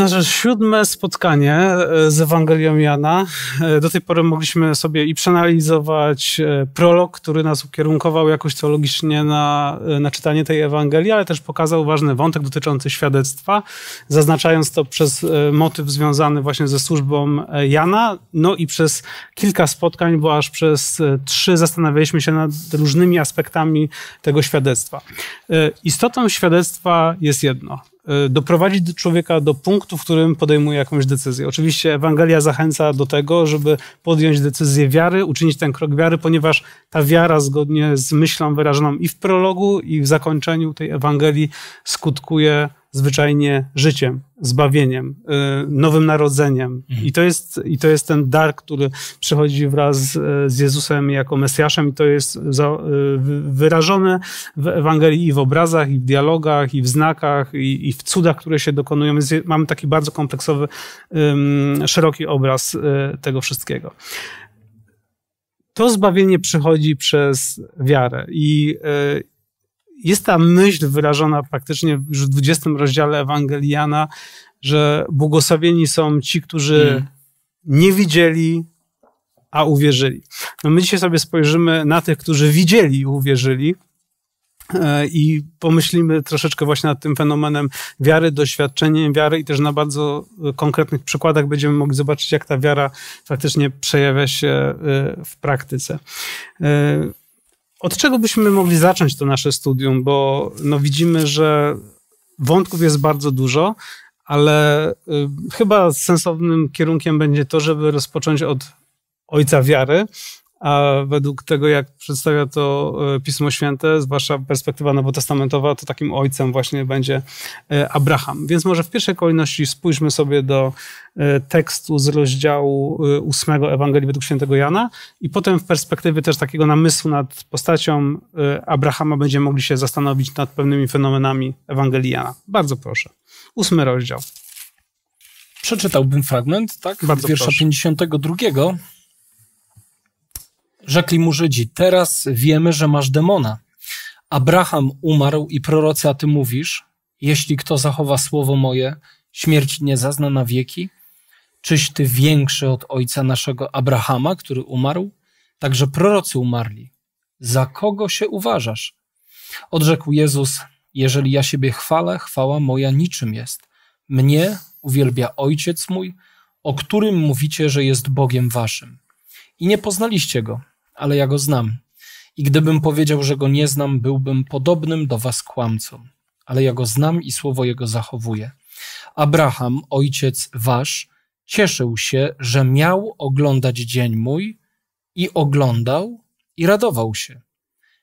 na nasze siódme spotkanie e, z Ewangelią Jana. E, do tej pory mogliśmy sobie i przeanalizować e, prolog, który nas ukierunkował jakoś teologicznie na, na czytanie tej Ewangelii, ale też pokazał ważny wątek dotyczący świadectwa, zaznaczając to przez motyw związany właśnie ze służbą Jana. No i przez kilka spotkań, bo aż przez trzy zastanawialiśmy się nad różnymi aspektami tego świadectwa. Istotą świadectwa jest jedno Y, doprowadzić człowieka do punktu, w którym podejmuje jakąś decyzję. Oczywiście Ewangelia zachęca do tego, żeby podjąć decyzję wiary, uczynić ten krok wiary, ponieważ ta wiara zgodnie z myślą wyrażoną i w prologu, i w zakończeniu tej Ewangelii skutkuje zwyczajnie życiem, zbawieniem, y, nowym narodzeniem. Mhm. I, to jest, I to jest ten dar, który przychodzi wraz z Jezusem jako Mesjaszem i to jest y, wyrażone w Ewangelii i w obrazach, i w dialogach, i w znakach, i, i w cudach, które się dokonują. Więc mamy taki bardzo kompleksowy, szeroki obraz y, tego wszystkiego to zbawienie przychodzi przez wiarę. I, jest ta myśl wyrażona praktycznie już w 20 rozdziale Ewangeliana, że błogosławieni są ci, którzy mm. nie widzieli, a uwierzyli. No my dzisiaj sobie spojrzymy na tych, którzy widzieli i uwierzyli. E, I pomyślimy troszeczkę właśnie nad tym fenomenem wiary, doświadczeniem wiary, i też na bardzo konkretnych przykładach będziemy mogli zobaczyć, jak ta wiara faktycznie przejawia się e, w praktyce. E, od czego byśmy mogli zacząć to nasze studium? Bo no, widzimy, że wątków jest bardzo dużo, ale y, chyba sensownym kierunkiem będzie to, żeby rozpocząć od ojca wiary, a według tego, jak przedstawia to e, Pismo Święte, zwłaszcza perspektywa nowotestamentowa, to takim ojcem właśnie będzie e, Abraham. Więc może w pierwszej kolejności spójrzmy sobie do e, tekstu z rozdziału ósmego Ewangelii według świętego Jana i potem w perspektywie też takiego namysłu nad postacią Abrahama będziemy mogli się zastanowić nad pewnymi fenomenami Ewangelii Jana. Bardzo proszę. Ósmy rozdział. Przeczytałbym fragment, tak? Bardzo wiersza proszę. 52 Rzekli mu Żydzi, teraz wiemy, że masz demona. Abraham umarł i prorocy, a ty mówisz, jeśli kto zachowa słowo moje, śmierć nie zazna na wieki? Czyś ty większy od ojca naszego Abrahama, który umarł? Także prorocy umarli. Za kogo się uważasz? Odrzekł Jezus, jeżeli ja siebie chwalę, chwała moja niczym jest. Mnie uwielbia ojciec mój, o którym mówicie, że jest Bogiem waszym. I nie poznaliście go, ale ja go znam. I gdybym powiedział, że go nie znam, byłbym podobnym do was kłamcą. Ale ja go znam i słowo jego zachowuję. Abraham, ojciec wasz, cieszył się, że miał oglądać dzień mój i oglądał i radował się.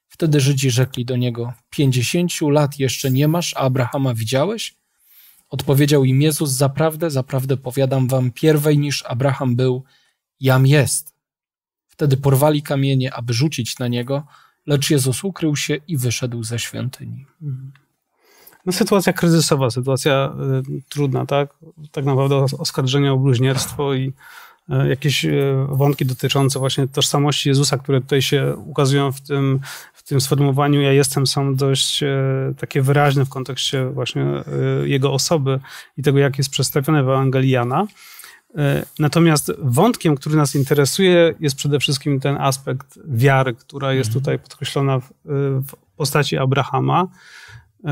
Wtedy Żydzi rzekli do niego: Pięćdziesięciu lat jeszcze nie masz, a Abrahama widziałeś? Odpowiedział im Jezus: Zaprawdę, zaprawdę powiadam wam, pierwej niż Abraham był, jam jest. Wtedy porwali kamienie, aby rzucić na niego, lecz Jezus ukrył się i wyszedł ze świątyni. No, sytuacja kryzysowa, sytuacja y, trudna, tak? Tak naprawdę oskarżenia o bluźnierstwo i y, jakieś y, wątki dotyczące właśnie tożsamości Jezusa, które tutaj się ukazują w tym, w tym sformułowaniu ja jestem są dość y, takie wyraźne w kontekście właśnie y, jego osoby i tego, jak jest przedstawione w Ewangelii Jana. E, natomiast wątkiem, który nas interesuje, jest przede wszystkim ten aspekt wiary, która jest mhm. tutaj podkreślona w, e, w postaci Abrahama, e,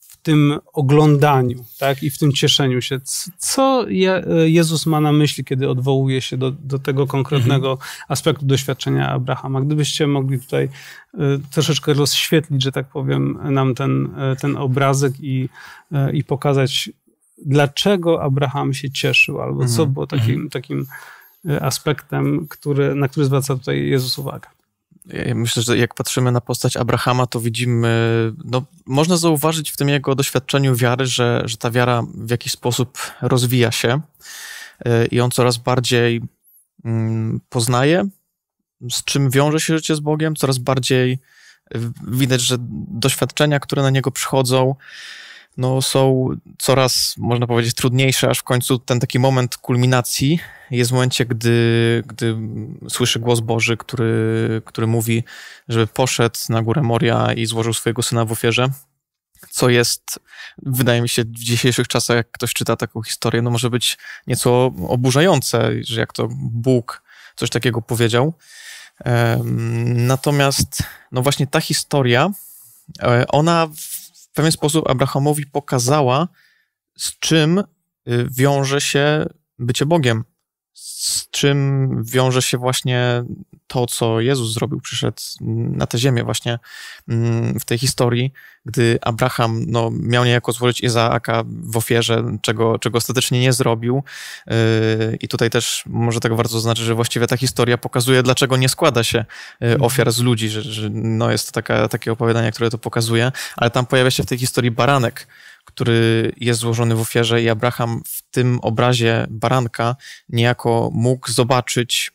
w tym oglądaniu tak, i w tym cieszeniu się. Co Je Jezus ma na myśli, kiedy odwołuje się do, do tego konkretnego mhm. aspektu doświadczenia Abrahama? Gdybyście mogli tutaj troszeczkę rozświetlić, że tak powiem, nam ten, ten obrazek i, i pokazać, dlaczego Abraham się cieszył, albo co mhm. było takim, mhm. takim e, aspektem, który, na który zwraca tutaj Jezus uwagę. Ja myślę, że jak patrzymy na postać Abrahama, to widzimy, no, można zauważyć w tym jego doświadczeniu wiary, że, że ta wiara w jakiś sposób rozwija się e, i on coraz bardziej mm, poznaje, z czym wiąże się życie z Bogiem, coraz bardziej widać, że doświadczenia, które na niego przychodzą, no, są coraz, można powiedzieć, trudniejsze, aż w końcu ten taki moment kulminacji jest w momencie, gdy, gdy słyszy głos Boży, który, który mówi, żeby poszedł na górę Moria i złożył swojego syna w ofierze. Co jest, wydaje mi się, w dzisiejszych czasach, jak ktoś czyta taką historię, no może być nieco oburzające, że jak to Bóg coś takiego powiedział. Natomiast, no właśnie ta historia, e, ona w pewien sposób Abrahamowi pokazała, z czym y, wiąże się bycie Bogiem z czym wiąże się właśnie to, co Jezus zrobił, przyszedł na tę ziemię właśnie mm, w tej historii, gdy Abraham no, miał niejako złożyć Izaaka w ofierze, czego, czego ostatecznie nie zrobił. Y, I tutaj też może tak bardzo znaczy, że właściwie ta historia pokazuje, dlaczego nie składa się y, mhm. ofiar z ludzi, że, że no, jest to taka, takie opowiadanie, które to pokazuje, ale tam pojawia się w tej historii baranek, który jest złożony w ofierze i Abraham w tym obrazie baranka niejako mógł zobaczyć,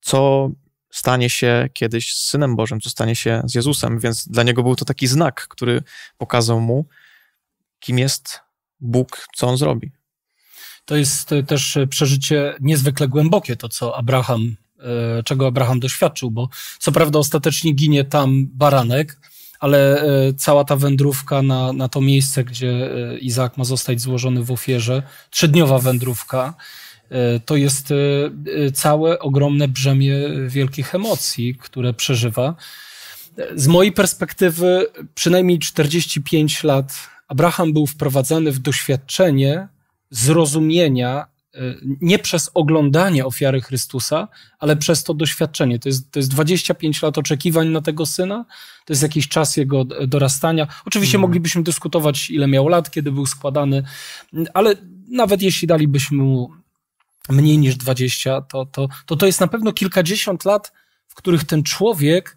co stanie się kiedyś z Synem Bożym, co stanie się z Jezusem, więc dla niego był to taki znak, który pokazał mu, kim jest Bóg, co on zrobi. To jest e, też e, przeżycie niezwykle głębokie, to co Abraham, e, czego Abraham doświadczył, bo co prawda ostatecznie ginie tam baranek, ale e, cała ta wędrówka na, na to miejsce, gdzie e, Izaak ma zostać złożony w ofierze, trzydniowa wędrówka, e, to jest całe ogromne brzemię wielkich emocji, które przeżywa. Z mojej perspektywy, przynajmniej 45 lat, Abraham był wprowadzany w doświadczenie zrozumienia Y, nie przez oglądanie ofiary Chrystusa, ale przez to doświadczenie. To jest, to jest 25 lat oczekiwań na tego syna, to jest jakiś czas jego dorastania. Oczywiście mhm. moglibyśmy dyskutować, ile miał lat, kiedy był składany, ale nawet jeśli dalibyśmy mu mniej niż 20, to to, to to jest na pewno kilkadziesiąt lat, w których ten człowiek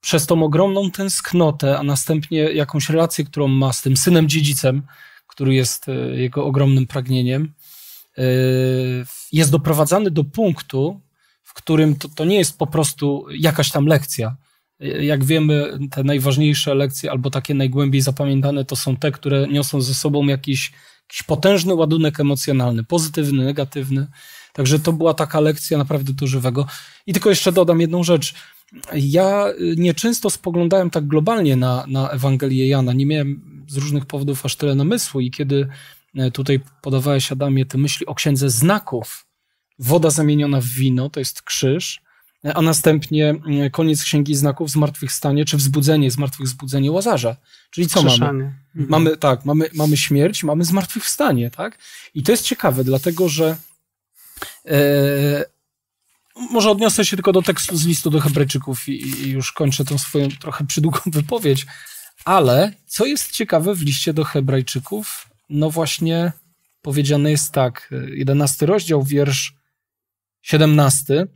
przez tą ogromną tęsknotę, a następnie jakąś relację, którą ma z tym synem dziedzicem, który jest y, jego ogromnym pragnieniem, Y, jest doprowadzany do punktu, w którym to, to nie jest po prostu jakaś tam lekcja. Y, jak wiemy, te najważniejsze lekcje albo takie najgłębiej zapamiętane to są te, które niosą ze sobą jakiś, jakiś potężny ładunek emocjonalny, pozytywny, negatywny. Także to była taka lekcja naprawdę do żywego. I tylko jeszcze dodam jedną rzecz. Ja y, nieczęsto spoglądałem tak globalnie na, na Ewangelię Jana. Nie miałem z różnych powodów aż tyle namysłu i kiedy E, tutaj podawałeś, Adamie, te myśli o księdze znaków. Woda zamieniona w wino, to jest krzyż, e, a następnie e, koniec księgi znaków zmartwychwstanie, czy wzbudzenie, zmartwychwzbudzenie Łazarza. Czyli co mamy? Mhm. Mamy, tak, mamy, mamy śmierć, mamy zmartwychwstanie, tak? I to jest ciekawe, dlatego że e, może odniosę się tylko do tekstu z listu do Hebrajczyków i, i już kończę tą swoją trochę przydługą wypowiedź, ale co jest ciekawe w liście do Hebrajczyków, no właśnie powiedziane jest tak, 11 e, rozdział, wiersz 17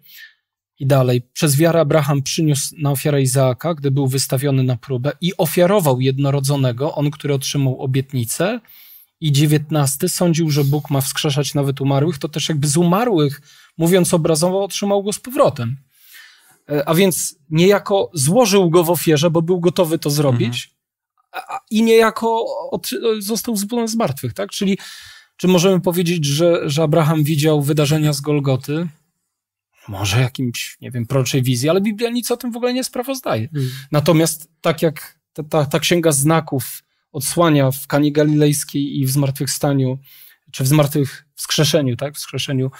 i dalej. Przez wiarę Abraham przyniósł na ofiarę Izaaka, gdy był wystawiony na próbę i ofiarował jednorodzonego, on, który otrzymał obietnicę. I 19 sądził, że Bóg ma wskrzeszać nawet umarłych, to też jakby z umarłych, mówiąc obrazowo, otrzymał go z powrotem. E, a więc niejako złożył go w ofierze, bo był gotowy to zrobić, i niejako od, został zbudowany z martwych, tak? Czyli czy możemy powiedzieć, że, że Abraham widział wydarzenia z Golgoty? Może jakimś, nie wiem, proczej wizji, ale Biblia nic o tym w ogóle nie sprawozdaje. Mm. Natomiast tak jak ta, ta, ta księga znaków odsłania w Kanie Galilejskiej i w zmartwychwstaniu, czy w zmartwychwskrzeszeniu, tak? w Skrzeszeniu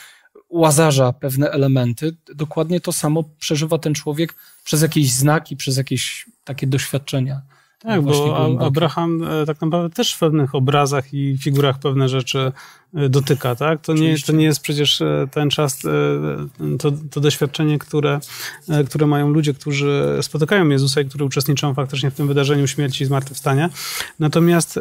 Łazarza pewne elementy, dokładnie to samo przeżywa ten człowiek przez jakieś znaki, przez jakieś takie doświadczenia. Tak, no bo Abraham e, tak naprawdę też w pewnych obrazach i figurach pewne rzeczy e, dotyka, tak? To, nie, to nie jest przecież e, ten czas, to, to doświadczenie, które, które mają ludzie, którzy spotykają Jezusa i którzy uczestniczą faktycznie w tym wydarzeniu śmierci i zmartwychwstania. Natomiast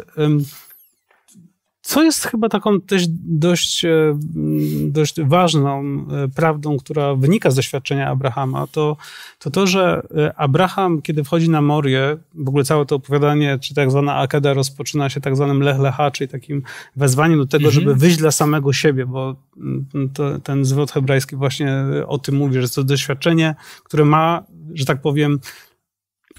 co jest chyba taką też dość, e, mm, dość ważną e, prawdą, która wynika z doświadczenia Abrahama, to, to to, że e, Abraham, kiedy wchodzi na Morię, w ogóle całe to opowiadanie, czy tak zwana Akeda rozpoczyna się tak zwanym Lech Lecha, czyli takim wezwaniem do tego, mhm. żeby wyjść dla samego siebie, bo mm, to, ten zwrot hebrajski właśnie o tym mówi, że to doświadczenie, które ma, że tak powiem,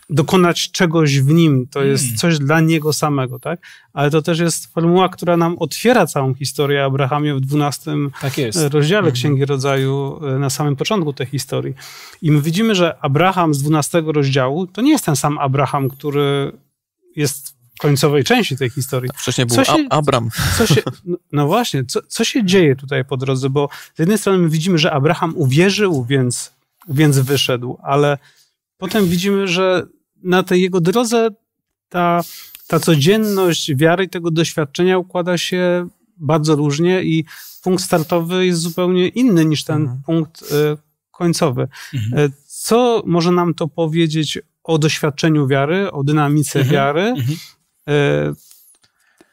dokonać czegoś w nim, to jest mm. coś dla niego samego, tak? Ale to też jest formuła, która nam otwiera całą historię Abrahamie w 12 tak rozdziale mhm. Księgi Rodzaju, e, na samym początku tej historii. I my widzimy, że Abraham z 12 rozdziału to nie jest ten sam Abraham, który jest końcowej części tej historii. Wcześniej był co się, Abram. Co się, no, no właśnie, co, co się dzieje tutaj po drodze? Bo z jednej strony my widzimy, że Abraham uwierzył, więc, więc wyszedł, ale potem widzimy, że na tej jego drodze ta, ta codzienność wiary i tego doświadczenia układa się bardzo różnie i punkt startowy jest zupełnie inny niż ten mhm. punkt y, końcowy. Mhm. Y, co może nam to powiedzieć o doświadczeniu wiary, o dynamice mhm. wiary? Mhm. Y,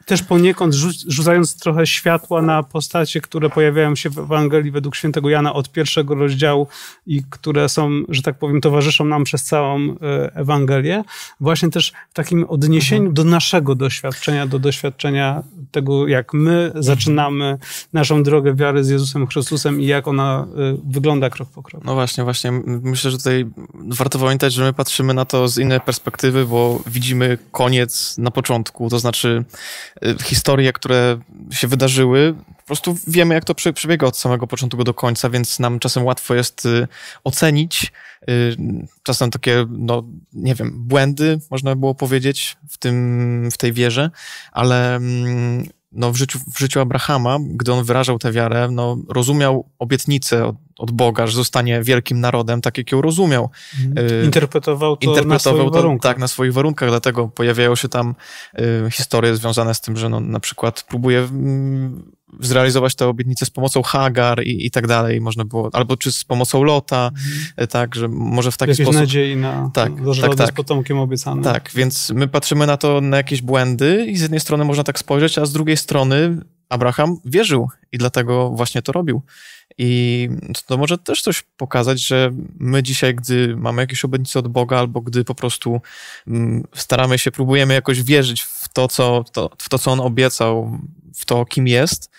też poniekąd rzucając trochę światła na postacie, które pojawiają się w Ewangelii według świętego Jana od pierwszego rozdziału i które są, że tak powiem, towarzyszą nam przez całą e, Ewangelię. Właśnie też w takim odniesieniu mhm. do naszego doświadczenia, do doświadczenia tego, jak my zaczynamy naszą drogę wiary z Jezusem Chrystusem i jak ona e, wygląda krok po kroku. No właśnie, właśnie. Myślę, że tutaj warto pamiętać, że my patrzymy na to z innej perspektywy, bo widzimy koniec na początku, to znaczy Y, historie, które się wydarzyły, po prostu wiemy, jak to przebiega od samego początku do końca, więc nam czasem łatwo jest y, ocenić y, czasem takie, no nie wiem, błędy, można było powiedzieć, w, tym, w tej wierze, ale mm, no, w, życiu, w życiu Abrahama, gdy on wyrażał tę wiarę, no, rozumiał obietnicę od, od Boga, że zostanie wielkim narodem, tak jak ją rozumiał. Mhm. Y, interpretował to interpretował na swoich warunkach. Tak, na swoich warunkach, dlatego pojawiają się tam y, historie związane z tym, że no, na przykład próbuje... Mm, zrealizować te obietnice z pomocą Hagar i, i tak dalej, można było, albo czy z pomocą Lota, mhm. tak, że może w taki Jakieś sposób... nadziei na tak, to, tak, że tak, tak. z potomkiem obiecany. Tak, więc my patrzymy na to, na jakieś błędy i z jednej strony można tak spojrzeć, a z drugiej strony Abraham wierzył i dlatego właśnie to robił. I to może też coś pokazać, że my dzisiaj, gdy mamy jakieś obietnice od Boga, albo gdy po prostu mm, staramy się, próbujemy jakoś wierzyć w to, co, to, w to, co On obiecał, w to, kim jest,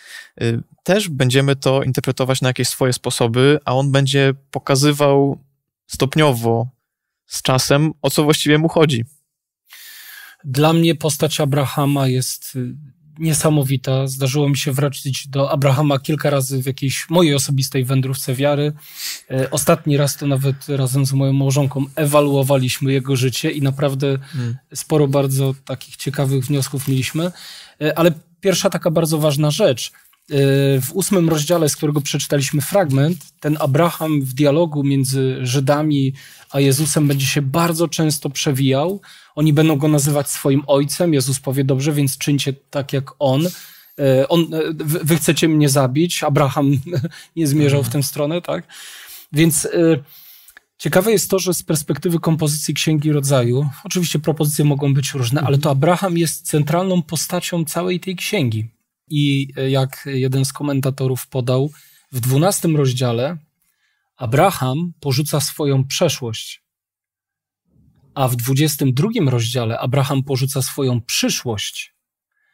y, też będziemy to interpretować na jakieś swoje sposoby, a On będzie pokazywał stopniowo, z czasem, o co właściwie mu chodzi. Dla mnie postać Abrahama jest y, niesamowita. Zdarzyło mi się wrócić do Abrahama kilka razy w jakiejś mojej osobistej wędrówce wiary. E, ostatni raz to nawet razem z moją małżonką ewaluowaliśmy jego życie i naprawdę mm. sporo bardzo takich ciekawych wniosków mieliśmy. E, ale pierwsza taka bardzo ważna rzecz – Y, w ósmym rozdziale, z którego przeczytaliśmy fragment, ten Abraham w dialogu między Żydami a Jezusem będzie się bardzo często przewijał. Oni będą go nazywać swoim ojcem. Jezus powie: Dobrze, więc czyńcie tak jak on. Y, on y, wy chcecie mnie zabić. Abraham nie zmierzał w mhm. tę stronę, tak? Więc. Ciekawe jest to, że z perspektywy kompozycji Księgi Rodzaju, oczywiście propozycje mogą być różne, ale mhm. to Abraham jest centralną postacią całej tej księgi. I e, jak jeden z komentatorów podał, w dwunastym rozdziale Abraham porzuca swoją przeszłość, a w dwudziestym drugim rozdziale Abraham porzuca swoją przyszłość.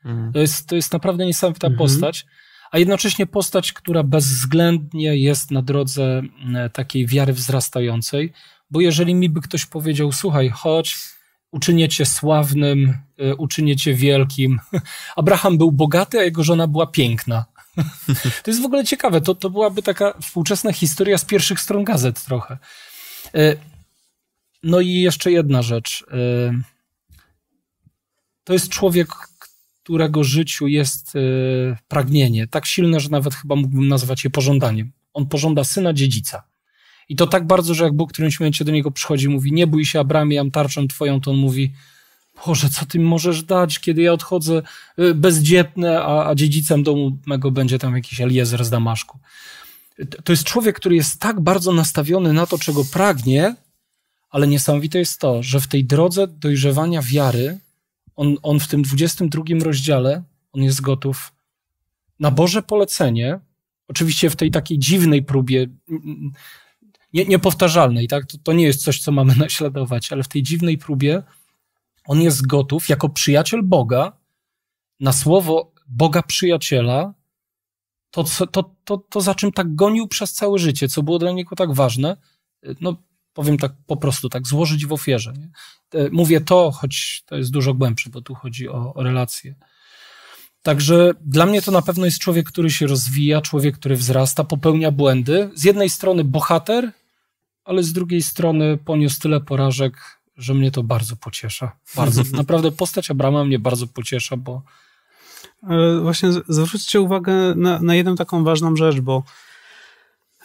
Mhm. To, jest, to jest naprawdę niesamowita mhm. postać, a jednocześnie postać, która bezwzględnie jest na drodze takiej wiary wzrastającej, bo jeżeli mi by ktoś powiedział, słuchaj, chodź, uczynię cię sławnym, y, uczynię cię wielkim. Abraham był bogaty, a jego żona była piękna. To jest w ogóle ciekawe, to, to byłaby taka współczesna historia z pierwszych stron gazet trochę. Y, no i jeszcze jedna rzecz. Y, to jest człowiek, którego życiu jest pragnienie, tak silne, że nawet chyba mógłbym nazwać je pożądaniem. On pożąda syna dziedzica. I to tak bardzo, że jak Bóg w którymś momencie do niego przychodzi, mówi: Nie bój się, Abramie, ja tarczą twoją, to on mówi: Boże, co ty możesz dać, kiedy ja odchodzę y, bezdzietne, a, a dziedzicem domu mego będzie tam jakiś Eliezer z Damaszku. To jest człowiek, który jest tak bardzo nastawiony na to, czego pragnie, ale niesamowite jest to, że w tej drodze dojrzewania wiary, on, on w tym 22 rozdziale, on jest gotów na Boże polecenie, oczywiście w tej takiej dziwnej próbie nie, niepowtarzalnej, tak? To, to nie jest coś, co mamy naśladować, ale w tej dziwnej próbie on jest gotów jako przyjaciel Boga na słowo Boga przyjaciela, to, to, to, to za czym tak gonił przez całe życie, co było dla niego tak ważne, no powiem tak po prostu, tak złożyć w ofierze. Nie? E, mówię to, choć to jest dużo głębsze, bo tu chodzi o, o relacje. Także dla mnie to na pewno jest człowiek, który się rozwija, człowiek, który wzrasta, popełnia błędy. Z jednej strony bohater, ale z drugiej strony poniósł tyle porażek, że mnie to bardzo pociesza. Bardzo. Naprawdę postać Abrama mnie bardzo pociesza, bo. Ale właśnie zwróćcie uwagę na, na jedną taką ważną rzecz, bo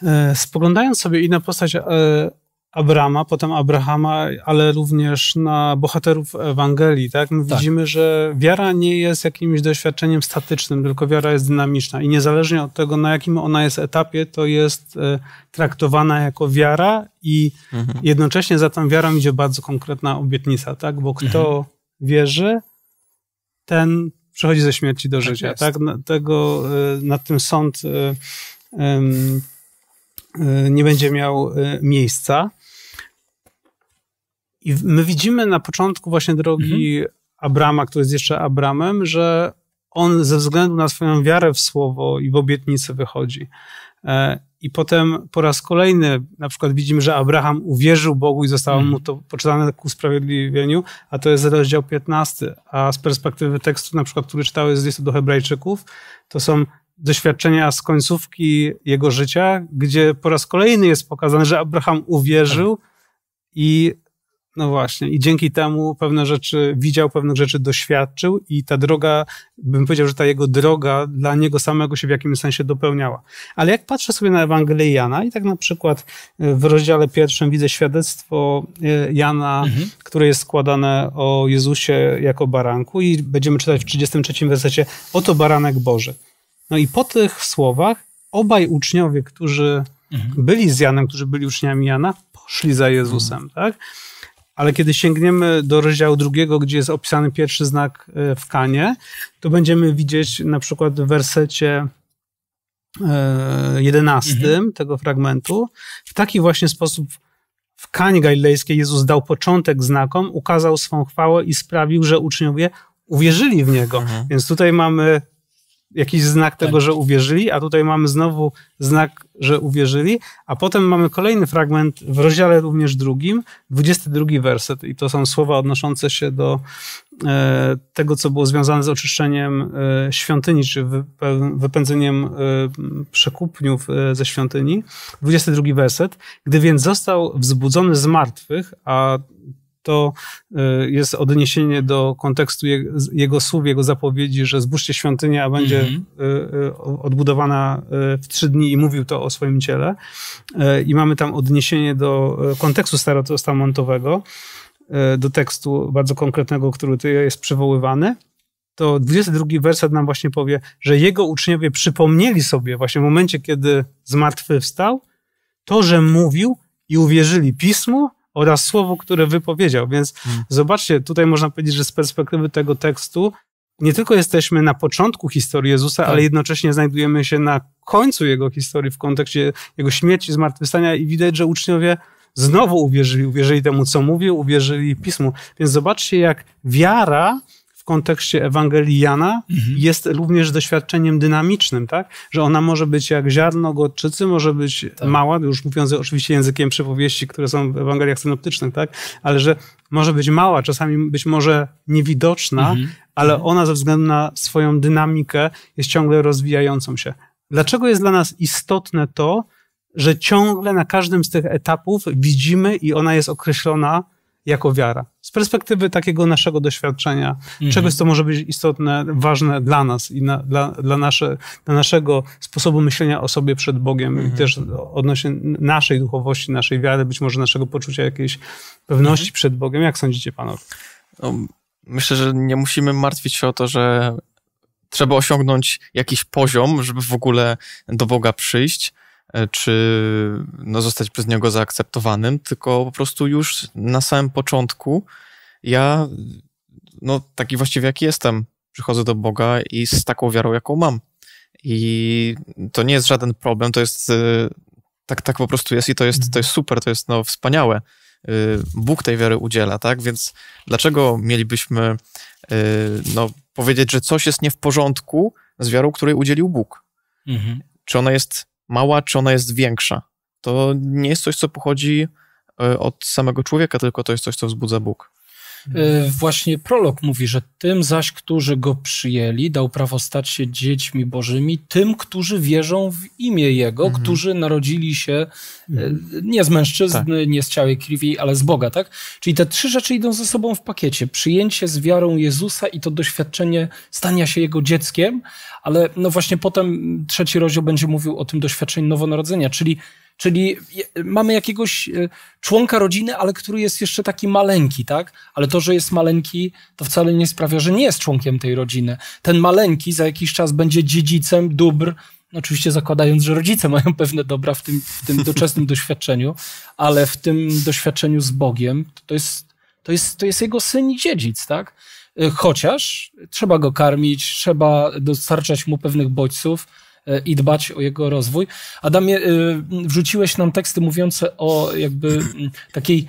e, spoglądając sobie i na postać e, Abrama, potem Abrahama, ale również na bohaterów Ewangelii, tak? My tak. widzimy, że wiara nie jest jakimś doświadczeniem statycznym, tylko wiara jest dynamiczna i niezależnie od tego, na jakim ona jest etapie, to jest e, traktowana jako wiara i mhm. jednocześnie za tą wiarą idzie bardzo konkretna obietnica, tak? Bo kto mhm. wierzy, ten przechodzi ze śmierci do tak życia, tak? tak? Tego, e, nad tym sąd um, nie będzie miał miejsca. I my widzimy na początku właśnie drogi mhm. Abrama, który jest jeszcze Abramem, że on ze względu na swoją wiarę w słowo i w obietnicę wychodzi. E, I potem po raz kolejny na przykład widzimy, że Abraham uwierzył Bogu i zostało mhm. mu to poczytane ku usprawiedliwieniu, a to jest rozdział 15. A z perspektywy tekstu, na przykład, który czytałeś z listu do Hebrajczyków, to są doświadczenia z końcówki jego życia, gdzie po raz kolejny jest pokazane, że Abraham uwierzył tak. i no właśnie. I dzięki temu pewne rzeczy widział, pewne rzeczy doświadczył i ta droga, bym powiedział, że ta jego droga dla niego samego się w jakimś sensie dopełniała. Ale jak patrzę sobie na Ewangelię Jana i tak na przykład e, w rozdziale pierwszym widzę świadectwo e, Jana, mhm. które jest składane o Jezusie jako baranku i będziemy czytać w 33 wersecie oto baranek Boży. No i po tych słowach obaj uczniowie, którzy mhm. byli z Janem, którzy byli uczniami Jana, poszli za Jezusem, mhm. tak? ale kiedy sięgniemy do rozdziału drugiego, gdzie jest opisany pierwszy znak e, w Kanie, to będziemy widzieć na przykład w wersecie e, jedenastym mhm. tego fragmentu, w taki właśnie sposób w Kanie Galilejskiej Jezus dał początek znakom, ukazał swą chwałę i sprawił, że uczniowie uwierzyli w Niego. Mhm. Więc tutaj mamy jakiś znak tego, tak. że uwierzyli, a tutaj mamy znowu znak, że uwierzyli, a potem mamy kolejny fragment w rozdziale również drugim, 22 werset i to są słowa odnoszące się do e, tego, co było związane z oczyszczeniem e, świątyni, czy wypędzeniem e, przekupniów ze świątyni. 22 werset. Gdy więc został wzbudzony z martwych, a to e, jest odniesienie do kontekstu jego słów, jego zapowiedzi, że zburzcie świątynię, a będzie mhm. e, e, odbudowana w trzy dni i mówił to o swoim ciele. I mamy tam odniesienie do kontekstu starotestamentowego, do tekstu bardzo konkretnego, który tutaj jest przywoływany to 22 werset nam właśnie powie, że jego uczniowie przypomnieli sobie właśnie w momencie, kiedy zmartwychwstał, to, że mówił i uwierzyli Pismu oraz słowo, które wypowiedział. Więc hmm. zobaczcie, tutaj można powiedzieć, że z perspektywy tego tekstu nie tylko jesteśmy na początku historii Jezusa, tak. ale jednocześnie znajdujemy się na końcu jego historii w kontekście jego śmierci, zmartwychwstania i widać, że uczniowie znowu uwierzyli, uwierzyli temu, co mówił, uwierzyli pismu. Więc zobaczcie, jak wiara kontekście Ewangelii Jana mhm. jest również doświadczeniem dynamicznym, tak? Że ona może być jak ziarno gorczycy, może być tak. mała, już mówiąc oczywiście językiem przypowieści, które są w Ewangeliach synoptycznych, tak? Ale że może być mała, czasami być może niewidoczna, mhm. ale tak. ona ze względu na swoją dynamikę jest ciągle rozwijającą się. Dlaczego jest dla nas istotne to, że ciągle na każdym z tych etapów widzimy i ona jest określona jako wiara? z perspektywy takiego naszego doświadczenia, mhm. czegoś, co może być istotne, ważne dla nas i na, dla, dla, nasze, dla naszego sposobu myślenia o sobie przed Bogiem mhm. i też odnośnie naszej duchowości, naszej wiary, być może naszego poczucia jakiejś pewności mhm. przed Bogiem. Jak sądzicie, panowie? No, myślę, że nie musimy martwić się o to, że trzeba osiągnąć jakiś poziom, żeby w ogóle do Boga przyjść E, czy no, zostać przez niego zaakceptowanym, tylko po prostu już na samym początku ja, no taki właściwie jaki jestem, przychodzę do Boga i z taką wiarą, jaką mam. I to nie jest żaden problem, to jest e, tak, tak po prostu jest i to jest, mhm. to jest super, to jest no, wspaniałe. E, Bóg tej wiary udziela, tak? Więc dlaczego mielibyśmy no, powiedzieć, że coś jest nie w porządku z wiarą, której udzielił Bóg? Mhm. Czy ona jest mała, czy ona jest większa. To nie jest coś, co pochodzi e, od samego człowieka, tylko to jest coś, co wzbudza Bóg. E, właśnie prolog mówi, że tym zaś, którzy go przyjęli, dał prawo stać się dziećmi bożymi, tym, którzy wierzą w imię jego, mhm. którzy narodzili się e, mhm. nie z mężczyzny, tak. nie z ciała krwi, ale z Boga, tak? Czyli te trzy rzeczy idą ze sobą w pakiecie. Przyjęcie z wiarą Jezusa i to doświadczenie stania się jego dzieckiem, ale no właśnie potem trzeci rozdział będzie mówił o tym doświadczeniu nowonarodzenia, czyli, czyli mamy jakiegoś e, członka rodziny, ale który jest jeszcze taki maleńki, tak? Ale to, że jest maleńki, to wcale nie sprawia, że nie jest członkiem tej rodziny. Ten maleńki za jakiś czas będzie dziedzicem dóbr, oczywiście zakładając, że rodzice mają pewne dobra w tym, w tym doczesnym doświadczeniu, ale w tym doświadczeniu z Bogiem, to jest, to jest, to jest jego syn i dziedzic, tak? Y, chociaż trzeba go karmić, trzeba dostarczać mu pewnych bodźców y, i dbać o jego rozwój. Adamie, y, wrzuciłeś nam teksty mówiące o jakby mm, takiej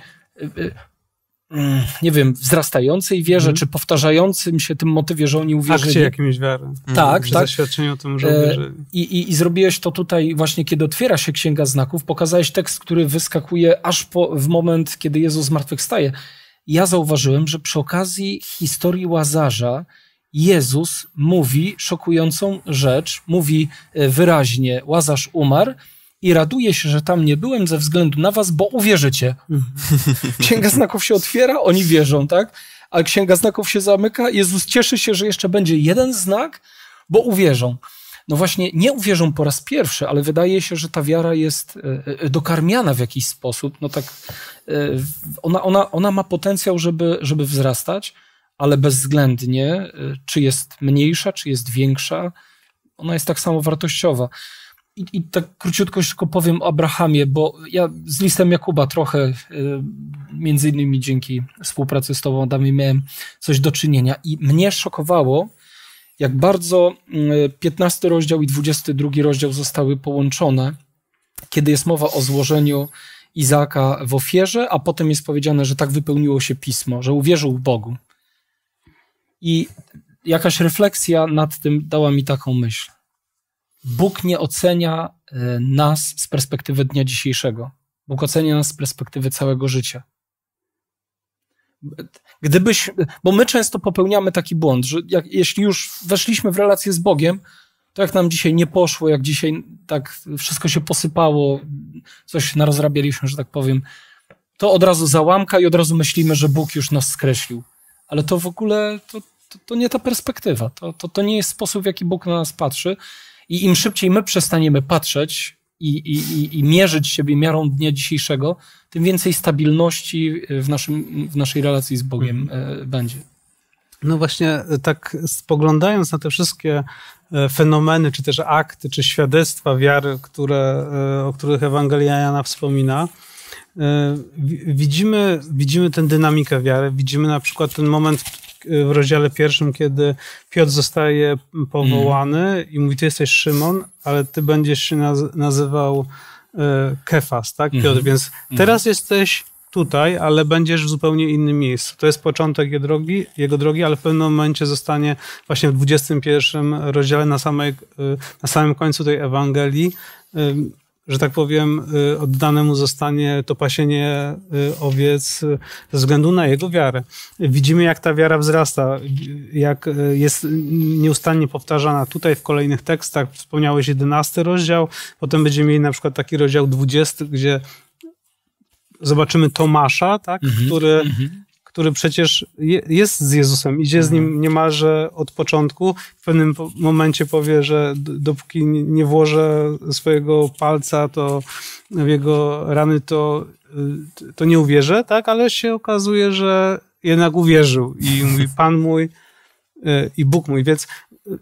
mm, nie wiem, wzrastającej wierze, mm. czy powtarzającym się tym motywie, że oni uwierzyli. Akcie jakimś wiary. Tak, mm. tak. Zaświadczenie o tym, że e, uwierzyli. I, i, I zrobiłeś to tutaj właśnie, kiedy otwiera się Księga Znaków, pokazałeś tekst, który wyskakuje aż po, w moment, kiedy Jezus zmartwychwstaje. staje ja zauważyłem, że przy okazji historii Łazarza Jezus mówi szokującą rzecz, mówi e, wyraźnie: Łazarz umarł i raduje się, że tam nie byłem ze względu na was, bo uwierzycie. Księga Znaków się otwiera, oni wierzą, tak? A Księga Znaków się zamyka, Jezus cieszy się, że jeszcze będzie jeden znak, bo uwierzą no właśnie nie uwierzą po raz pierwszy, ale wydaje się, że ta wiara jest e, e, dokarmiana w jakiś sposób. No tak, e, ona, ona, ona ma potencjał, żeby, żeby wzrastać, ale bezwzględnie, czy jest mniejsza, czy jest większa, ona jest tak samo wartościowa. I, I, tak króciutko już tylko powiem o Abrahamie, bo ja z listem Jakuba trochę, między innymi dzięki współpracy z Tobą, Adamie, miałem coś do czynienia i mnie szokowało, jak bardzo 15 mm, rozdział i 22 rozdział zostały połączone, kiedy jest mowa o złożeniu Izaka w ofierze, a potem jest powiedziane, że tak wypełniło się pismo, że uwierzył Bogu. I jakaś refleksja nad tym dała mi taką myśl. Bóg nie ocenia e, nas z perspektywy dnia dzisiejszego. Bóg ocenia nas z perspektywy całego życia. Gdybyś, bo my często popełniamy taki błąd, że jak, jeśli już weszliśmy w relację z Bogiem, to jak nam dzisiaj nie poszło, jak dzisiaj tak wszystko się posypało, coś narozrabialiśmy, że tak powiem, to od razu załamka i od razu myślimy, że Bóg już nas skreślił. Ale to w ogóle, to, to, to nie ta perspektywa, to, to, to nie jest sposób, w jaki Bóg na nas patrzy. I im szybciej my przestaniemy patrzeć i, i, i, mierzyć siebie miarą dnia dzisiejszego, tym więcej stabilności w, naszym, w naszej relacji z Bogiem mhm. E, będzie. No właśnie, e, tak spoglądając na te wszystkie e, fenomeny, czy też akty, czy świadectwa wiary, które, o których Ewangelia Jana wspomina, widzimy, widzimy tę dynamikę wiary, widzimy na przykład ten moment, Y, w rozdziale pierwszym, kiedy Piotr zostaje powołany mm. i mówi, ty jesteś Szymon, ale ty będziesz się naz nazywał y, Kefas, tak, Piotr? Mm -hmm. Więc mhm. teraz mm. jesteś tutaj, ale będziesz w zupełnie innym miejscu. To jest początek jego drogi, jego drogi ale w pewnym momencie zostanie właśnie w 21 rozdziale na, samej, y, na samym końcu tej Ewangelii że tak powiem, y, oddane mu zostanie to pasienie y, owiec y, ze względu na jego wiarę. Widzimy, jak ta wiara wzrasta, jak jest nieustannie powtarzana tutaj w kolejnych tekstach. Wspomniałeś 11 rozdział, potem będziemy mieli na przykład taki rozdział 20, gdzie zobaczymy Tomasza, tak, mhm, który mhm który przecież jest z Jezusem, idzie z nim mhm. niemalże od początku. W pewnym momencie powie, że dopóki nie włożę swojego palca to w jego rany, to, y, to nie uwierzę, tak? Ale się okazuje, że jednak uwierzył i mówi Pan mój y, i Bóg mój, więc y,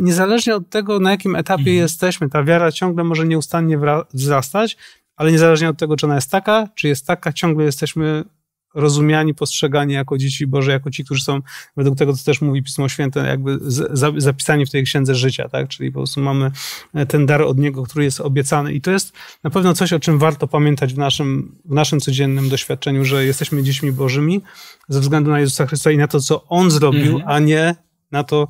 niezależnie od tego, na jakim etapie mhm. jesteśmy, ta wiara ciągle może nieustannie wzrastać, ale niezależnie od tego, czy ona jest taka, czy jest taka, ciągle jesteśmy rozumiani, postrzegani jako dzieci Boże, jako ci, którzy są, według tego, co też mówi Pismo Święte, jakby zapisani w tej księdze życia, tak? Czyli po prostu mamy e, ten dar od Niego, który jest obiecany. I to jest na pewno coś, o czym warto pamiętać w naszym, w naszym codziennym doświadczeniu, że jesteśmy dziećmi Bożymi ze względu na Jezusa Chrystusa i na to, co On zrobił, mhm. a nie na to,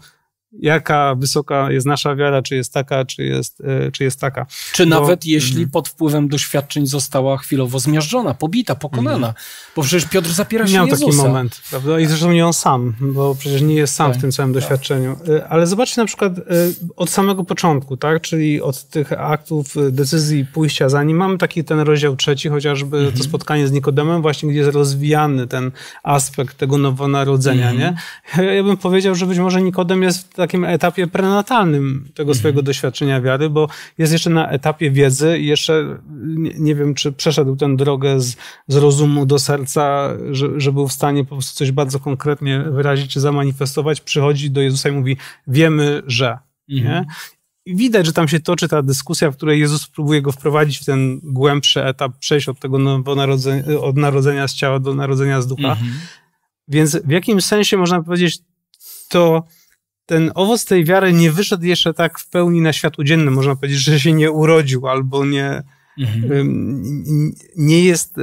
jaka wysoka jest nasza wiara, czy jest taka, czy jest, e, czy jest taka. Czy bo, nawet jeśli mm. pod wpływem doświadczeń została chwilowo zmiażdżona, pobita, pokonana, mm. bo przecież Piotr zapiera się Miał Jezusa. taki moment, prawda? I zresztą nie on sam, bo przecież nie jest sam tak, w tym całym tak. doświadczeniu. E, ale zobaczcie na przykład e, od samego początku, tak? Czyli od tych aktów, decyzji, pójścia za nim. Mamy taki ten rozdział trzeci, chociażby mm -hmm. to mhm. spotkanie z Nikodemem, właśnie gdzie jest rozwijany ten aspekt tego nowonarodzenia, -hmm. nie? Ja bym powiedział, że być może Nikodem jest takim etapie prenatalnym tego mhm. swojego doświadczenia wiary, bo jest jeszcze na etapie wiedzy i jeszcze nie, nie wiem, czy przeszedł tę drogę z, z rozumu do serca, że, że był w stanie po prostu coś bardzo konkretnie wyrazić czy zamanifestować. Przychodzi do Jezusa i mówi, wiemy, że. Mhm. widać, że tam się toczy ta dyskusja, w której Jezus próbuje go wprowadzić w ten głębszy etap, przejść od tego od narodzenia z ciała do narodzenia z ducha. Mhm. Więc w jakim sensie można powiedzieć, to ten owoc tej wiary nie wyszedł jeszcze tak w pełni na światło dzienne. Można powiedzieć, że się nie urodził albo nie, mhm. nie jest y,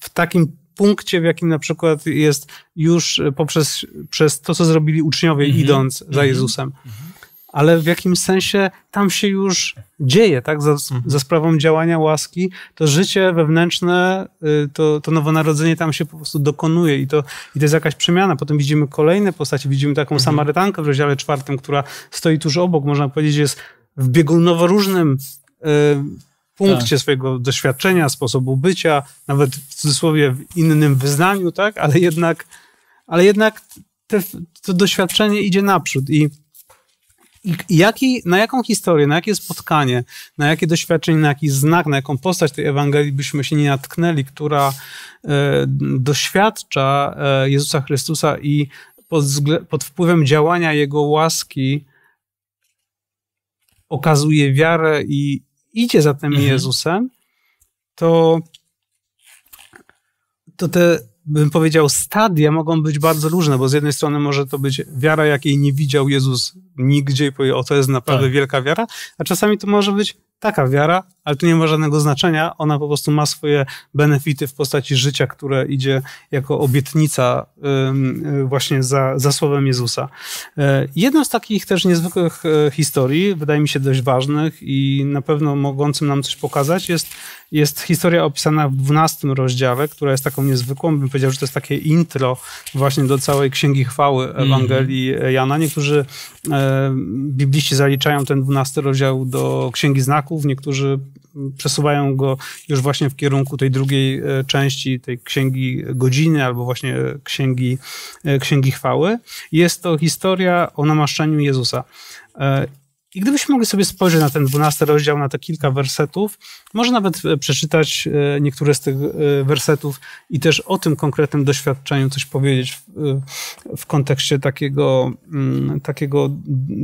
w takim punkcie, w jakim na przykład jest już poprzez przez to, co zrobili uczniowie mhm. idąc za mhm. Jezusem. Mhm ale w jakimś sensie tam się już dzieje, tak? Za, mhm. za sprawą działania łaski, to życie wewnętrzne, y, to, to nowonarodzenie tam się po prostu dokonuje i to, i to jest jakaś przemiana. Potem widzimy kolejne postacie, widzimy taką mhm. Samarytankę w rozdziale czwartym, która stoi tuż obok, można powiedzieć, jest w biegunowo różnym y, punkcie tak. swojego doświadczenia, sposobu bycia, nawet w cudzysłowie w innym wyznaniu, tak? Ale jednak, ale jednak te, to doświadczenie idzie naprzód i i jaki, na jaką historię, na jakie spotkanie, na jakie doświadczenie, na jaki znak, na jaką postać tej Ewangelii byśmy się nie natknęli, która e, doświadcza e, Jezusa Chrystusa i pod, pod wpływem działania Jego łaski okazuje wiarę i idzie za tym mhm. Jezusem, to, to te bym powiedział, stadia mogą być bardzo różne, bo z jednej strony może to być wiara, jakiej nie widział Jezus nigdzie i o to jest naprawdę tak. wielka wiara, a czasami to może być taka wiara, ale tu nie ma żadnego znaczenia. Ona po prostu ma swoje benefity w postaci życia, które idzie jako obietnica e, właśnie za, za słowem Jezusa. E, Jedną z takich też niezwykłych e, historii, wydaje mi się dość ważnych i na pewno mogącym nam coś pokazać, jest, jest historia opisana w 12 rozdziale, która jest taką niezwykłą. Bym powiedział, że to jest takie intro właśnie do całej Księgi Chwały mhm. Ewangelii Jana. Niektórzy bibliści zaliczają ten 12 rozdział do Księgi Znaków, Polaków, niektórzy przesuwają go już właśnie w kierunku tej drugiej e, części, tej księgi godziny albo właśnie e, księgi, e, księgi chwały. Jest to historia o namaszczeniu Jezusa. I gdybyśmy mogli sobie spojrzeć na ten dwunasty rozdział, na te kilka wersetów, może nawet przeczytać niektóre z tych wersetów i też o tym konkretnym doświadczeniu coś powiedzieć w, w kontekście takiego, mm, takiego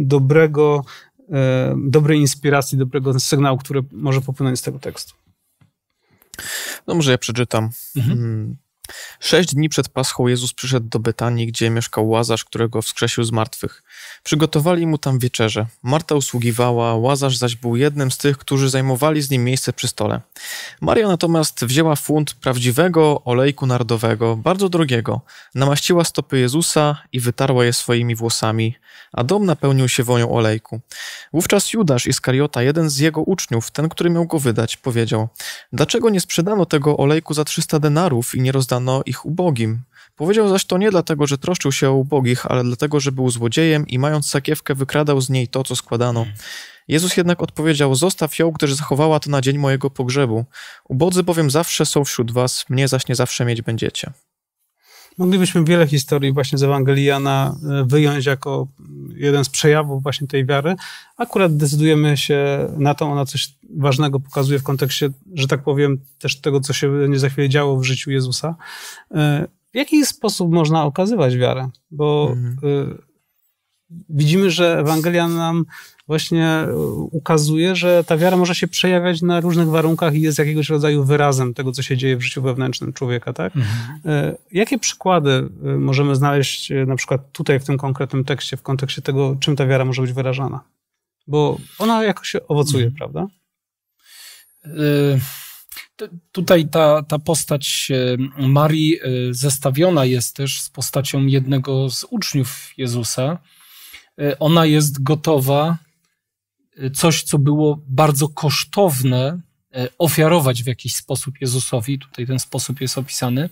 dobrego E, dobrej inspiracji, dobrego sygnału, który może popłynąć z tego tekstu. No może ja przeczytam. Mhm. Mm. Sześć dni przed Paschą Jezus przyszedł do Betanii, gdzie mieszkał Łazarz, którego wskrzesił z martwych. Przygotowali mu tam wieczerze. Marta usługiwała, Łazarz zaś był jednym z tych, którzy zajmowali z nim miejsce przy stole. Maria natomiast wzięła funt prawdziwego olejku nardowego, bardzo drogiego, namaściła stopy Jezusa i wytarła je swoimi włosami, a dom napełnił się wonią olejku. Wówczas Judasz Iskariota, jeden z jego uczniów, ten, który miał go wydać, powiedział: Dlaczego nie sprzedano tego olejku za 300 denarów i nie rozdano ich ubogim? Powiedział zaś to nie dlatego, że troszczył się o ubogich, ale dlatego, że był złodziejem i mając sakiewkę wykradał z niej to, co składano. Jezus jednak odpowiedział: Zostaw ją, gdyż zachowała to na dzień mojego pogrzebu. Ubodzy bowiem zawsze są wśród was, mnie zaś nie zawsze mieć będziecie. Moglibyśmy wiele historii właśnie z Ewangelii e, wyjąć jako jeden z przejawów właśnie tej wiary. Akurat decydujemy się na to, ona coś ważnego pokazuje w kontekście, że tak powiem, też tego, co się nie za chwilę działo w życiu Jezusa. E, w jaki sposób można okazywać wiarę? Bo mhm. E, widzimy, że Ewangelia nam właśnie e, ukazuje, że ta wiara może się przejawiać na różnych warunkach i jest jakiegoś rodzaju wyrazem tego, co się dzieje w życiu wewnętrznym człowieka. Tak? Mhm. E, jakie przykłady e, możemy znaleźć na przykład tutaj w tym konkretnym tekście, w kontekście tego, czym ta wiara może być wyrażana? Bo ona jakoś owocuje, mhm. prawda? Y Tutaj ta, ta postać Marii zestawiona jest też z postacią jednego z uczniów Jezusa, E, ona jest gotowa e, coś, co było bardzo kosztowne, e, ofiarować w jakiś sposób Jezusowi. Tutaj ten sposób jest opisany.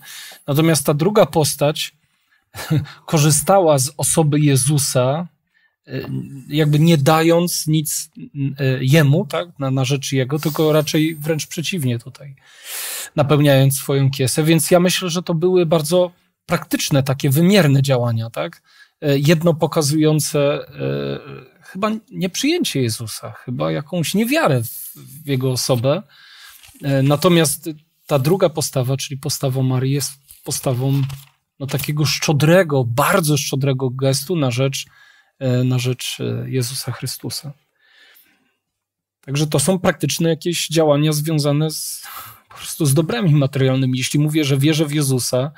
Natomiast ta druga postać korzystała z osoby Jezusa, jakby nie dając nic jemu, tak, na, na rzecz jego, tylko raczej wręcz przeciwnie tutaj, napełniając swoją kiesę. Więc ja myślę, że to były bardzo praktyczne, takie wymierne działania, tak E, jedno pokazujące e, chyba nieprzyjęcie Jezusa, chyba jakąś niewiarę w jego osobę. E, natomiast ta druga postawa, czyli postawa Marii, jest postawą no, takiego szczodrego, bardzo szczodrego gestu na rzecz, na rzecz Jezusa Chrystusa. Także to są praktyczne jakieś działania związane z, po prostu z dobrami materialnymi. Jeśli mówię, że wierzę w Jezusa,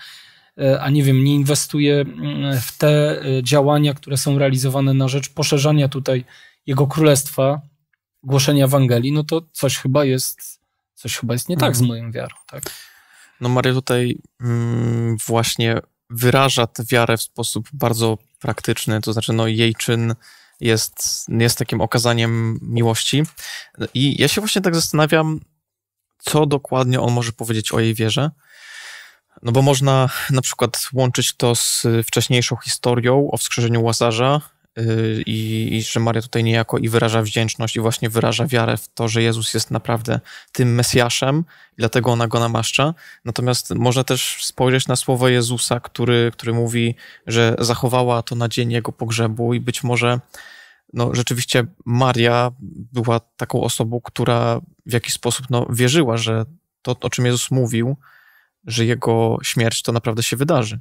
E, a nie wiem, nie inwestuje mm, w te e, działania, które są realizowane na rzecz poszerzania tutaj jego królestwa, głoszenia Ewangelii, no to coś chyba jest, coś chyba jest nie tak z mhm. moją wiarą, tak? No Maria tutaj mm, właśnie wyraża tę wiarę w sposób bardzo praktyczny, to znaczy no jej czyn jest, jest takim okazaniem miłości. I ja się właśnie tak zastanawiam, co dokładnie on może powiedzieć o jej wierze, no bo można na przykład łączyć to z wcześniejszą historią o wskrzeszeniu Łazarza y, i, i że Maria tutaj niejako i wyraża wdzięczność i właśnie wyraża wiarę w to, że Jezus jest naprawdę tym Mesjaszem, dlatego ona go namaszcza. Natomiast można też spojrzeć na słowa Jezusa, który, który mówi, że zachowała to na dzień jego pogrzebu i być może no, rzeczywiście Maria była taką osobą, która w jakiś sposób no, wierzyła, że to, o czym Jezus mówił, że jego śmierć to naprawdę się wydarzy.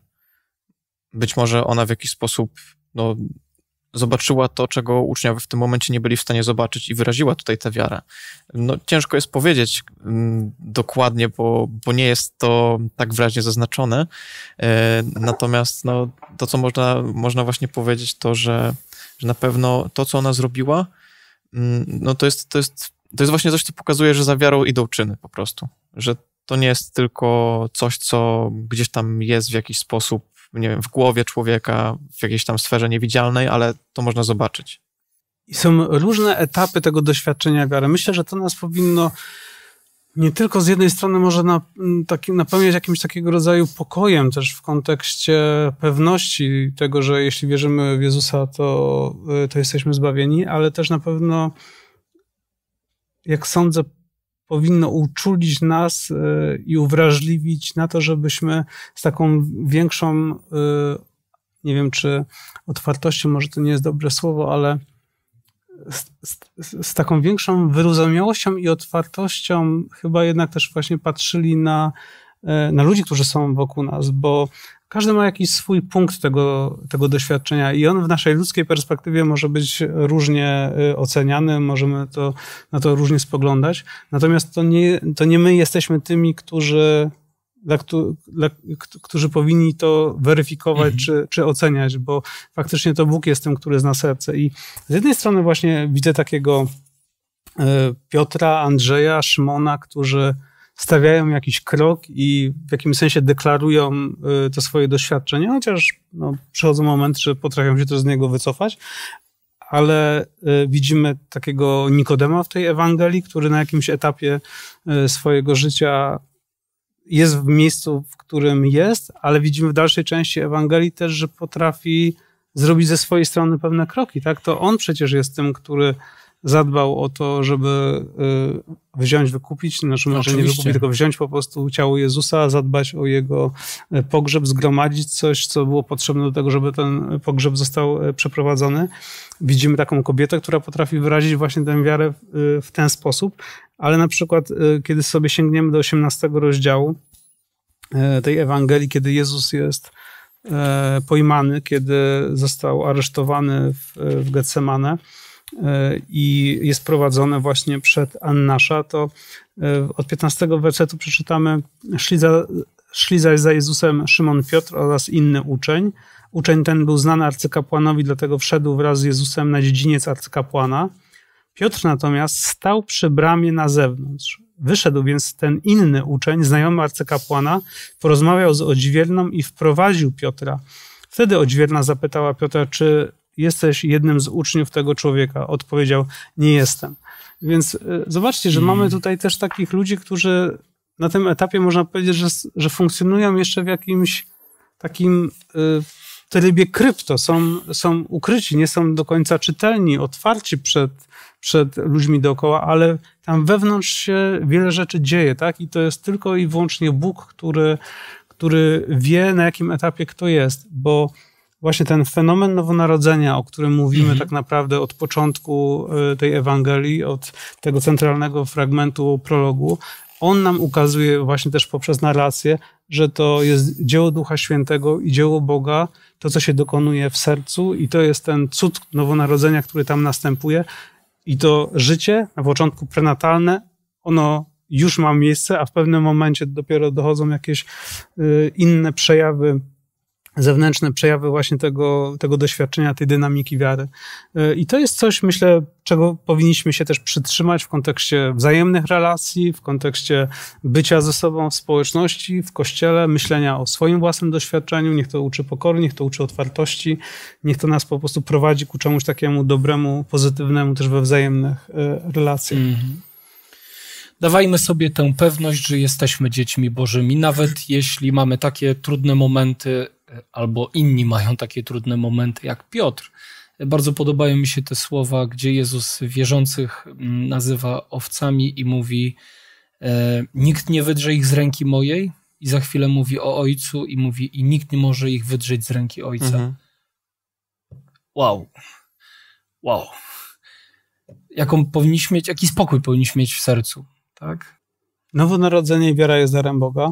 Być może ona w jakiś sposób no, zobaczyła to, czego uczniowie w tym momencie nie byli w stanie zobaczyć i wyraziła tutaj tę wiarę. No, ciężko jest powiedzieć mm, dokładnie, bo, bo nie jest to tak wyraźnie zaznaczone. E, natomiast no, to, co można, można właśnie powiedzieć, to, że, że na pewno to, co ona zrobiła, mm, no, to, jest, to, jest, to jest właśnie coś, co pokazuje, że za wiarą idą czyny po prostu. Że to nie jest tylko coś, co gdzieś tam jest w jakiś sposób, nie wiem, w głowie człowieka, w jakiejś tam sferze niewidzialnej, ale to można zobaczyć. I są różne etapy tego doświadczenia wiary. Myślę, że to nas powinno nie tylko z jednej strony może na, taki, napełniać jakimś takiego rodzaju pokojem też w kontekście pewności tego, że jeśli wierzymy w Jezusa, to, y, to jesteśmy zbawieni, ale też na pewno, jak sądzę, powinno uczulić nas e, i uwrażliwić na to, żebyśmy z taką większą, e, nie wiem czy otwartością, może to nie jest dobre słowo, ale z, z, z, taką większą wyrozumiałością i otwartością chyba jednak też właśnie patrzyli na, e, na ludzi, którzy są wokół nas, bo każdy ma jakiś swój punkt tego, tego doświadczenia i on w naszej ludzkiej perspektywie może być różnie y, oceniany, możemy to, na to różnie spoglądać. Natomiast to nie, to nie my jesteśmy tymi, którzy dla, dla, którzy powinni to weryfikować mhm. czy, czy oceniać, bo faktycznie to Bóg jest tym, który zna serce. I z jednej strony właśnie widzę takiego y, Piotra, Andrzeja, Szymona, którzy stawiają jakiś krok i w jakimś sensie deklarują y, to swoje doświadczenie, chociaż no, przychodzą moment, że potrafią się też z niego wycofać, ale y, widzimy takiego Nikodema w tej Ewangelii, który na jakimś etapie y, swojego życia jest w miejscu, w którym jest, ale widzimy w dalszej części Ewangelii też, że potrafi zrobić ze swojej strony pewne kroki. Tak? To on przecież jest tym, który zadbał o to, żeby y, wziąć, wykupić, znaczy może nie wykupić, tylko wziąć po prostu ciało Jezusa, zadbać o jego y, pogrzeb, zgromadzić coś, co było potrzebne do tego, żeby ten pogrzeb został y, przeprowadzony. Widzimy taką kobietę, która potrafi wyrazić właśnie tę wiarę w ten sposób, ale na przykład, kiedy sobie sięgniemy do 18 rozdziału tej Ewangelii, kiedy Jezus jest pojmany, kiedy został aresztowany w, w Getsemane, E, i jest prowadzone właśnie przed Annasza, to e, od 15 wersetu przeczytamy szli za, szli za Jezusem Szymon Piotr oraz inny uczeń. Uczeń ten był znany arcykapłanowi, dlatego wszedł wraz z Jezusem na dziedziniec arcykapłana. Piotr natomiast stał przy bramie na zewnątrz. Wyszedł więc ten inny uczeń, znajomy arcykapłana, porozmawiał z odźwierną i wprowadził Piotra. Wtedy odźwierna zapytała Piotra, czy jesteś jednym z uczniów tego człowieka. Odpowiedział, nie jestem. Więc e, zobaczcie, że mamy mm. tutaj też takich ludzi, którzy na tym etapie można powiedzieć, że, że funkcjonują jeszcze w jakimś takim e, trybie krypto. Są, są ukryci, nie są do końca czytelni, otwarci przed, przed ludźmi dookoła, ale tam wewnątrz się wiele rzeczy dzieje, tak? I to jest tylko i wyłącznie Bóg, który, który wie, na jakim etapie kto jest, bo właśnie ten fenomen nowonarodzenia, o którym mówimy mhm. tak naprawdę od początku y, tej Ewangelii, od tego centralnego fragmentu prologu, on nam ukazuje właśnie też poprzez narrację, że to jest dzieło Ducha Świętego i dzieło Boga, to co się dokonuje w sercu i to jest ten cud nowonarodzenia, który tam następuje. I to życie na początku prenatalne, ono już ma miejsce, a w pewnym momencie dopiero dochodzą jakieś y, inne przejawy zewnętrzne przejawy właśnie tego, tego doświadczenia, tej dynamiki wiary. Y, I to jest coś, myślę, czego powinniśmy się też przytrzymać w kontekście wzajemnych relacji, w kontekście bycia ze sobą w społeczności, w kościele, myślenia o swoim własnym doświadczeniu. Niech to uczy pokory, niech to uczy otwartości, niech to nas po prostu prowadzi ku czemuś takiemu dobremu, pozytywnemu też we wzajemnych y, relacjach. Mm -hmm. Dawajmy sobie tę pewność, że jesteśmy dziećmi Bożymi, nawet jeśli mamy takie trudne momenty albo inni mają takie trudne momenty jak Piotr. Bardzo podobają mi się te słowa, gdzie Jezus wierzących mm, nazywa owcami i mówi: e, Nikt nie wydrze ich z ręki mojej, i za chwilę mówi o ojcu, i mówi: I nikt nie może ich wydrzeć z ręki ojca. Mhm. Wow. Wow. Jaką powinniśmy mieć, jaki spokój powinniśmy mieć w sercu, tak? Nowonarodzenie i wiara jest darem Boga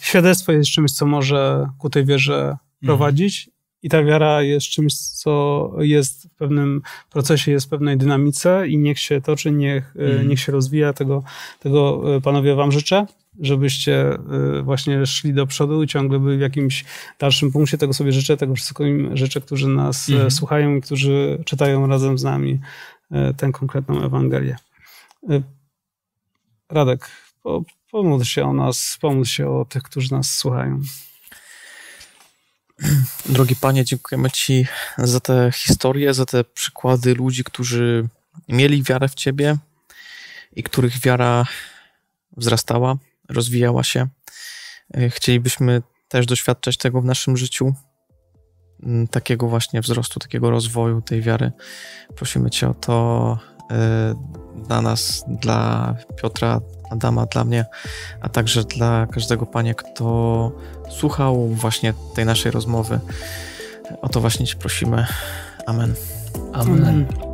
świadectwo jest czymś, co może ku tej wierze mhm. prowadzić mhm. i ta wiara jest czymś, co jest w pewnym procesie, jest w pewnej dynamice i niech się toczy, niech, e, mhm. niech się rozwija. Tego, tego e, panowie wam życzę żebyście e, właśnie szli do przodu i ciągle byli w jakimś dalszym punkcie. Tego sobie życzę, tego wszystkim życzę, którzy nas mhm. słuchają i którzy czytają razem z nami tę konkretną Ewangelię. Radek, po Pomódl się o nas, pomódl się o tych, którzy nas słuchają. Drogi Panie, dziękujemy Ci za te historie, za te przykłady ludzi, którzy mieli wiarę w Ciebie i których wiara wzrastała, rozwijała się. E, chcielibyśmy też doświadczać tego w naszym życiu, takiego właśnie wzrostu, takiego rozwoju tej wiary. Prosimy Cię o to Y, dla nas, dla Piotra, Adama, dla mnie, a także dla każdego panie, kto słuchał właśnie tej naszej rozmowy. O to właśnie Ci prosimy. Amen. Amen. Amen.